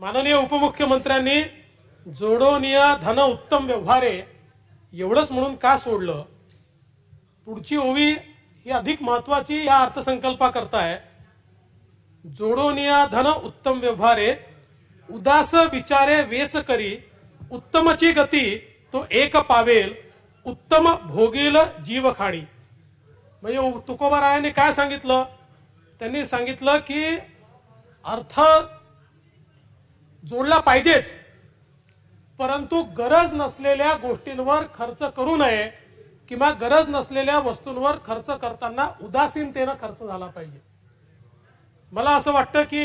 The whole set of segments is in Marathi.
माननीय उपमुख्यमंत्र्यांनी जोडोनिया धन उत्तम व्यवहारे एवढंच म्हणून का सोडलं पुढची ओवी ही अधिक महत्वाची या अर्थसंकल्पा करताय जोडोनिया धन उत्तम व्यवहारे उदास विचारे वेच करी उत्तमची गती तो एक पावेल उत्तम भोगील जीव खाणी म्हणजे तुकोबारायांनी काय सांगितलं त्यांनी सांगितलं की अर्थ जोडला पाहिजेच परंतु गरज नसलेल्या गोष्टींवर खर्च करू नये किंवा गरज नसलेल्या वस्तूंवर खर्च करताना उदासीनतेनं खर्च झाला पाहिजे मला असं वाटतं की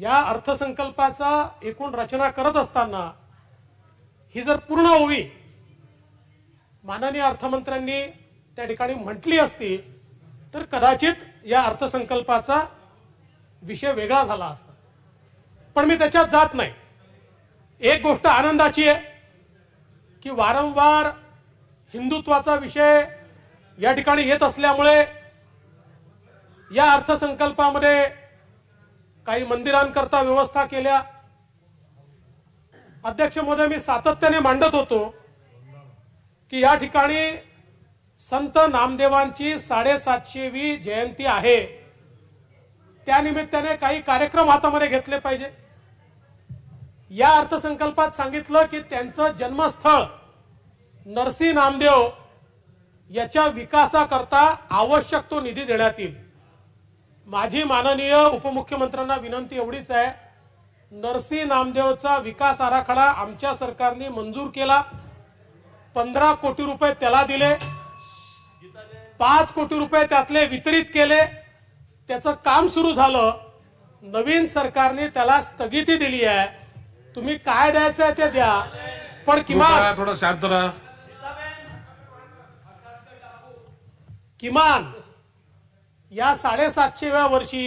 या अर्थसंकल्पाचा एकूण रचना करत असताना ही जर पूर्ण होवी माननीय अर्थमंत्र्यांनी त्या ठिकाणी म्हटली असती तर कदाचित या अर्थसंकल्पाचा विषय वेगळा झाला असता पण मी त्याच्यात जात नाही एक गोष्ट आनंदाची आहे की वारंवार हिंदुत्वाचा विषय या ठिकाणी येत असल्यामुळे या अर्थसंकल्पामध्ये काही मंदिरांकरता व्यवस्था केल्या अध्यक्ष महोदय मी सातत्याने मांडत होतो की या ठिकाणी संत नामदेवांची साडेसातशेवी जयंती आहे त्यानिमित्ताने काही कार्यक्रम हातामध्ये घेतले पाहिजे या अर्थसंकल्पात सांगितलं की त्यांचं जन्मस्थळ नरसी नामदेव याच्या विकासाकरता आवश्यक तो निधी देण्यात येईल माझी माननीय उपमुख्यमंत्र्यांना विनंती एवढीच आहे नरसी नामदेवचा विकास आराखडा आमच्या सरकारने मंजूर केला पंधरा कोटी रुपये त्याला दिले पाच कोटी रुपये त्यातले वितरित केले त्याचं काम सुरू झालं नवीन सरकारने त्याला स्थगिती दिली आहे तुम्ही काय द्यायचं आहे ते द्या पण किमान थोडं शांत राहा किमान या साडेसातशेव्या वर्षी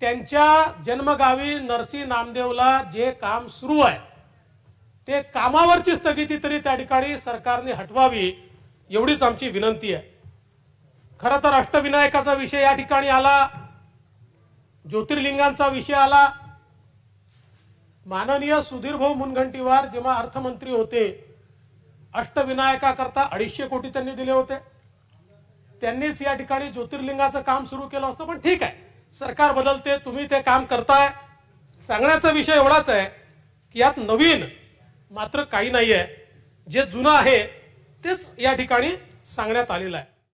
त्यांच्या जन्मगावी नरसी नामदेवला जे काम सुरू आहे ते कामावरची स्थगिती तरी त्या ठिकाणी सरकारने हटवावी एवढीच आमची विनंती आहे खर तर अष्टविनायकाचा विषय या ठिकाणी आला ज्योतिर्लिंगांचा विषय आला माननीय सुधीरभाऊ मुनगंटीवार जेव्हा अर्थमंत्री होते अष्टविनायकाकरता अडीचशे कोटी त्यांनी दिले होते त्यांनीच या ठिकाणी ज्योतिर्लिंगाचं काम सुरू केलं असतं पण ठीक आहे सरकार बदलते तुम्ही ते काम करताय सांगण्याचा विषय एवढाच आहे की यात नवीन मात्र काही नाही आहे जे जुनं आहे तेच या ठिकाणी सांगण्यात आलेलं आहे